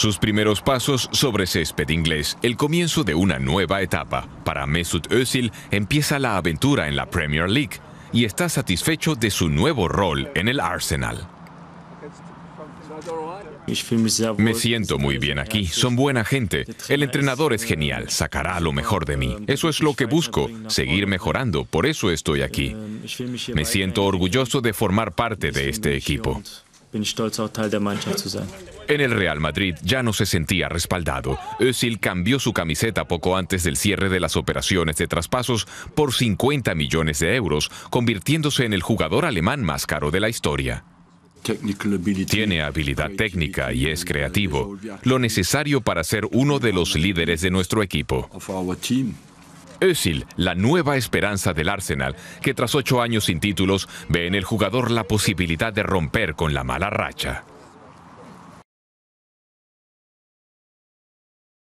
Sus primeros pasos sobre césped inglés, el comienzo de una nueva etapa. Para Mesut Özil empieza la aventura en la Premier League y está satisfecho de su nuevo rol en el Arsenal. Me siento muy bien aquí, son buena gente, el entrenador es genial, sacará lo mejor de mí. Eso es lo que busco, seguir mejorando, por eso estoy aquí. Me siento orgulloso de formar parte de este equipo. En el Real Madrid ya no se sentía respaldado. Özil cambió su camiseta poco antes del cierre de las operaciones de traspasos por 50 millones de euros, convirtiéndose en el jugador alemán más caro de la historia. Tiene habilidad técnica y es creativo, lo necesario para ser uno de los líderes de nuestro equipo. Özil, la nueva esperanza del Arsenal, que tras ocho años sin títulos ve en el jugador la posibilidad de romper con la mala racha.